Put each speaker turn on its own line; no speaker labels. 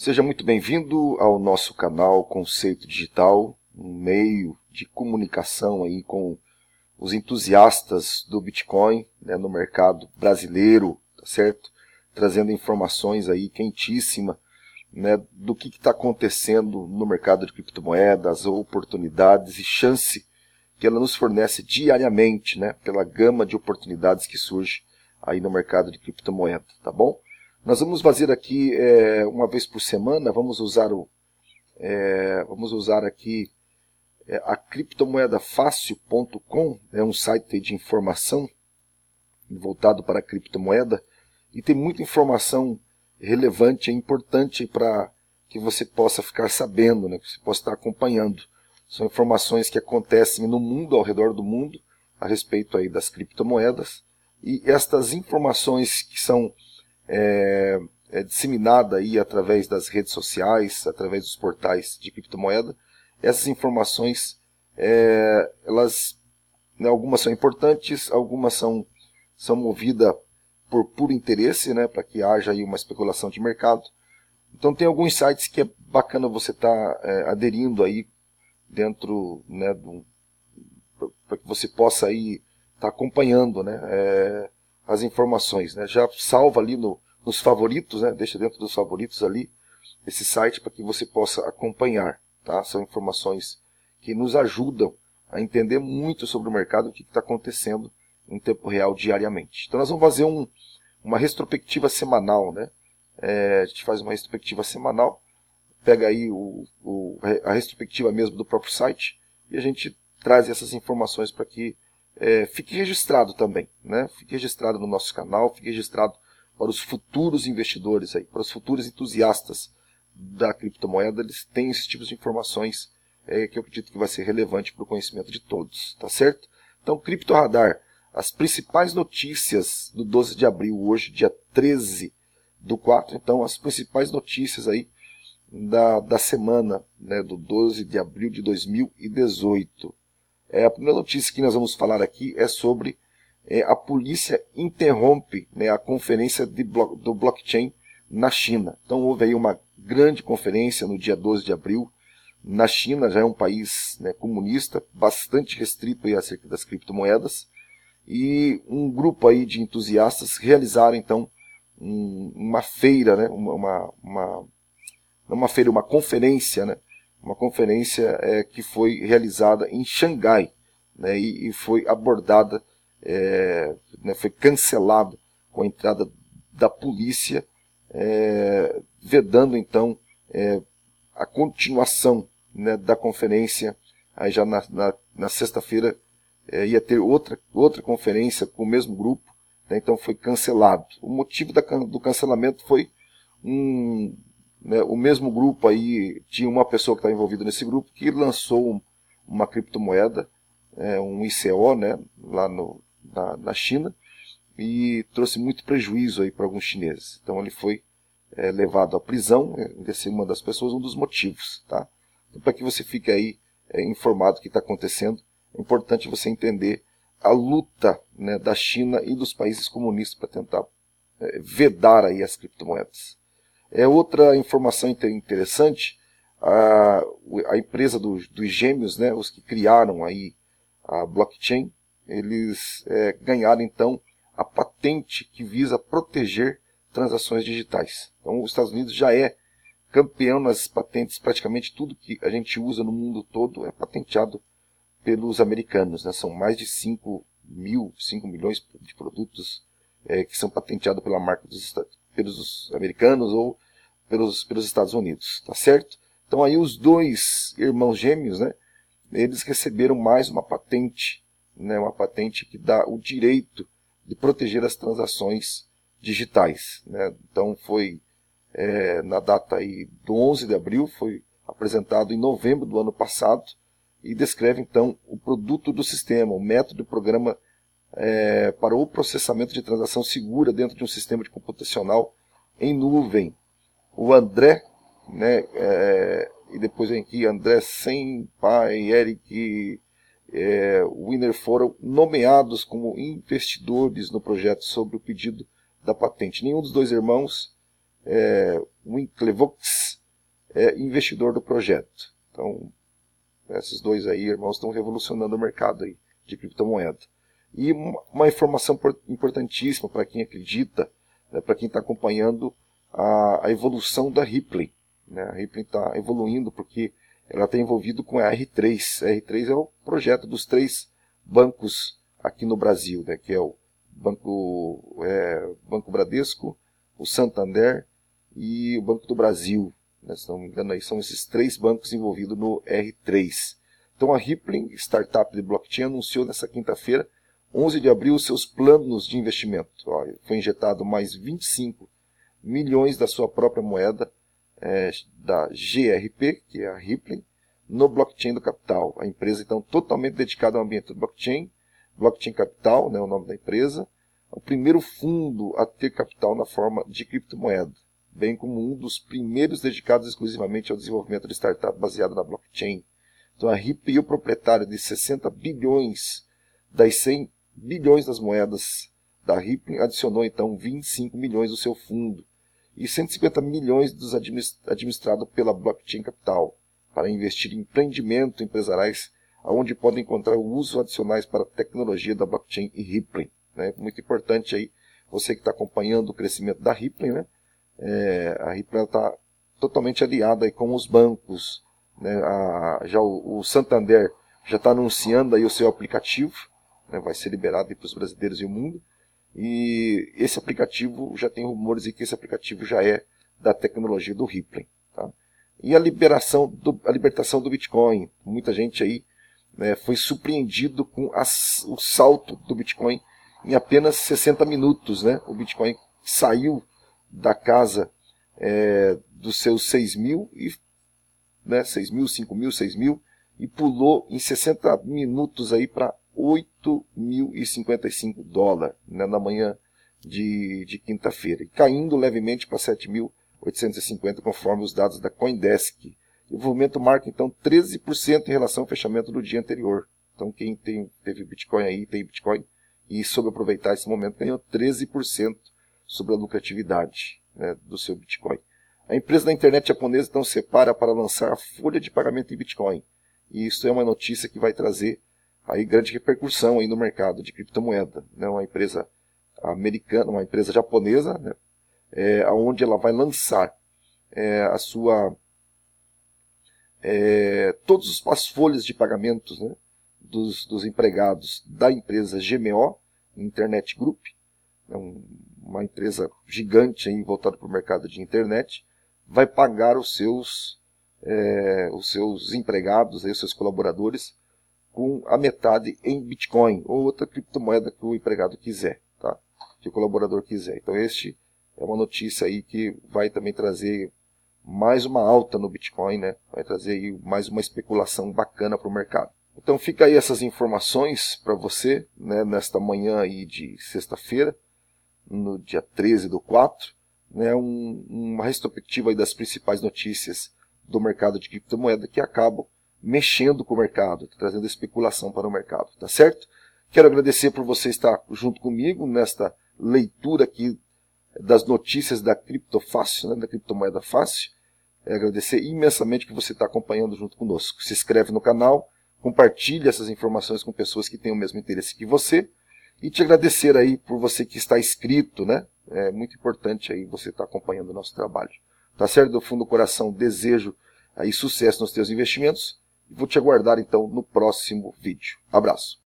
Seja muito bem-vindo ao nosso canal Conceito Digital, um meio de comunicação aí com os entusiastas do Bitcoin né, no mercado brasileiro, tá certo? Trazendo informações aí quentíssima né, do que está acontecendo no mercado de criptomoedas, oportunidades e chance que ela nos fornece diariamente, né, pela gama de oportunidades que surge aí no mercado de criptomoeda, tá bom? Nós vamos fazer aqui é, uma vez por semana, vamos usar o é, vamos usar aqui é, a criptomoeda fácil.com, é né, um site de informação voltado para a criptomoeda e tem muita informação relevante e é importante para que você possa ficar sabendo, né, que você possa estar acompanhando. São informações que acontecem no mundo, ao redor do mundo, a respeito aí das criptomoedas. E estas informações que são é, é disseminada aí através das redes sociais, através dos portais de criptomoeda. Essas informações, é, elas, né, algumas são importantes, algumas são, são movidas por puro interesse, né, para que haja aí uma especulação de mercado. Então tem alguns sites que é bacana você estar tá, é, aderindo aí dentro, né, do, para que você possa aí estar tá acompanhando, né, é, as informações, né. Já salva ali no nos favoritos, né? Deixa dentro dos favoritos ali esse site para que você possa acompanhar, tá? São informações que nos ajudam a entender muito sobre o mercado, o que está acontecendo em tempo real diariamente. Então nós vamos fazer um, uma retrospectiva semanal, né? É, a gente faz uma retrospectiva semanal, pega aí o, o, a retrospectiva mesmo do próprio site e a gente traz essas informações para que é, fique registrado também, né? Fique registrado no nosso canal, fique registrado para os futuros investidores, aí, para os futuros entusiastas da criptomoeda, eles têm esses tipos de informações é, que eu acredito que vai ser relevante para o conhecimento de todos, tá certo? Então, Cripto Radar, as principais notícias do 12 de abril, hoje, dia 13 do 4, então, as principais notícias aí da, da semana, né, do 12 de abril de 2018. É, a primeira notícia que nós vamos falar aqui é sobre é, a polícia interrompe né, a conferência blo do blockchain na China. Então houve aí uma grande conferência no dia 12 de abril na China, já é um país né, comunista, bastante restrito aí acerca das criptomoedas, e um grupo aí de entusiastas realizaram então um, uma feira, né, uma, uma, uma, uma feira, uma conferência, né, uma conferência é, que foi realizada em Xangai né, e, e foi abordada é, né, foi cancelado com a entrada da polícia, é, vedando então é, a continuação né, da conferência. Aí já na, na, na sexta-feira é, ia ter outra, outra conferência com o mesmo grupo, né, então foi cancelado. O motivo da, do cancelamento foi um, né, o mesmo grupo aí tinha uma pessoa que estava envolvida nesse grupo que lançou uma criptomoeda, é, um ICO, né, lá no, na, na China e trouxe muito prejuízo aí para alguns chineses. Então ele foi é, levado à prisão, é, desse uma das pessoas, um dos motivos, tá? Então, para que você fique aí é, informado do que está acontecendo, é importante você entender a luta né, da China e dos países comunistas para tentar é, vedar aí as criptomoedas. É outra informação interessante, a, a empresa do, dos gêmeos, né, os que criaram aí a blockchain, eles é, ganharam então a patente que visa proteger transações digitais. Então, os Estados Unidos já é campeão nas patentes, praticamente tudo que a gente usa no mundo todo é patenteado pelos americanos. Né? São mais de 5 mil, 5 milhões de produtos é, que são patenteados pela marca dos, pelos americanos ou pelos, pelos Estados Unidos, tá certo? Então aí os dois irmãos gêmeos, né, eles receberam mais uma patente né, uma patente que dá o direito de proteger as transações digitais. Né? Então foi é, na data aí do 11 de abril, foi apresentado em novembro do ano passado e descreve então o produto do sistema, o método o programa é, para o processamento de transação segura dentro de um sistema de computacional em nuvem. O André, né, é, e depois vem aqui André Sem, Pai, Eric, é, Winner foram nomeados como investidores no projeto sobre o pedido da patente. Nenhum dos dois irmãos, é, Winklevox, é investidor do projeto. Então, esses dois aí, irmãos, estão revolucionando o mercado aí de criptomoeda. E uma informação importantíssima para quem acredita, né, para quem está acompanhando a, a, evolução da Ripley. Né? A Ripley está evoluindo porque ela está envolvida com a R3. A R3 é o projeto dos três bancos aqui no Brasil, né, que é o Banco, é, Banco Bradesco, o Santander e o Banco do Brasil. Né, se não me engano, aí são esses três bancos envolvidos no R3. Então a Rippling, startup de blockchain, anunciou nessa quinta-feira, 11 de abril, seus planos de investimento. Ó, foi injetado mais 25 milhões da sua própria moeda é, da GRP, que é a Ripple no blockchain do capital. A empresa, então, totalmente dedicada ao ambiente do blockchain, Blockchain Capital, né, o nome da empresa, o primeiro fundo a ter capital na forma de criptomoeda, bem como um dos primeiros dedicados exclusivamente ao desenvolvimento de startup baseado na blockchain. Então, a Ripple e o proprietário de 60 bilhões das 100 bilhões das moedas da Ripple adicionou então 25 milhões do seu fundo e 150 milhões dos administrados pela Blockchain Capital para investir em empreendimento empresariais onde podem encontrar usos adicionais para a tecnologia da blockchain e Ripple. Né? Muito importante aí você que está acompanhando o crescimento da Ripple, né? É, a Ripple está totalmente aliada aí com os bancos. Né? A, já o, o, Santander já está anunciando aí o seu aplicativo, né? vai ser liberado para os brasileiros e o mundo. E esse aplicativo, já tem rumores de que esse aplicativo já é da tecnologia do Ripple. Tá? E a liberação, do, a libertação do Bitcoin. Muita gente aí né, foi surpreendido com as, o salto do Bitcoin em apenas 60 minutos. Né? O Bitcoin saiu da casa é, dos seus 6 mil, e, né, 6 mil, 5 mil, 6 mil, e pulou em 60 minutos aí para 8.055 dólares né, na manhã de, de quinta-feira, e caindo levemente para 7.850, conforme os dados da Coindesk. o movimento marca então 13% em relação ao fechamento do dia anterior. Então, quem tem, teve Bitcoin aí, tem Bitcoin, e soube aproveitar esse momento, ganhou 13% sobre a lucratividade né, do seu Bitcoin. A empresa da internet japonesa então separa para lançar a folha de pagamento em Bitcoin. E isso é uma notícia que vai trazer aí grande repercussão aí no mercado de criptomoeda. Né? Uma empresa americana, uma empresa japonesa, né? é, onde ela vai lançar é, a sua é, todas as folhas de pagamentos né? dos, dos, empregados da empresa GMO, Internet Group, é um, uma empresa gigante aí, voltada para o mercado de internet, vai pagar os seus, é, os seus empregados, aí, os seus colaboradores, com a metade em Bitcoin ou outra criptomoeda que o empregado quiser, tá? que o colaborador quiser. Então, este é uma notícia aí que vai também trazer mais uma alta no Bitcoin, né? vai trazer aí mais uma especulação bacana para o mercado. Então fica aí essas informações para você né, nesta manhã aí de sexta-feira, no dia 13 do 4, né, um, uma retrospectiva das principais notícias do mercado de criptomoeda que acabam mexendo com o mercado, está trazendo especulação para o mercado, tá certo? Quero agradecer por você estar junto comigo nesta leitura aqui das notícias da criptofácil, né, da criptomoeda fácil. É agradecer imensamente que você está acompanhando junto conosco. Se inscreve no canal, compartilhe essas informações com pessoas que têm o mesmo interesse que você e te agradecer aí por você que está inscrito, né? É muito importante aí você estar tá acompanhando o nosso trabalho. Tá certo? Do fundo do coração, desejo aí sucesso nos teus investimentos Vou te aguardar então no próximo vídeo. Abraço.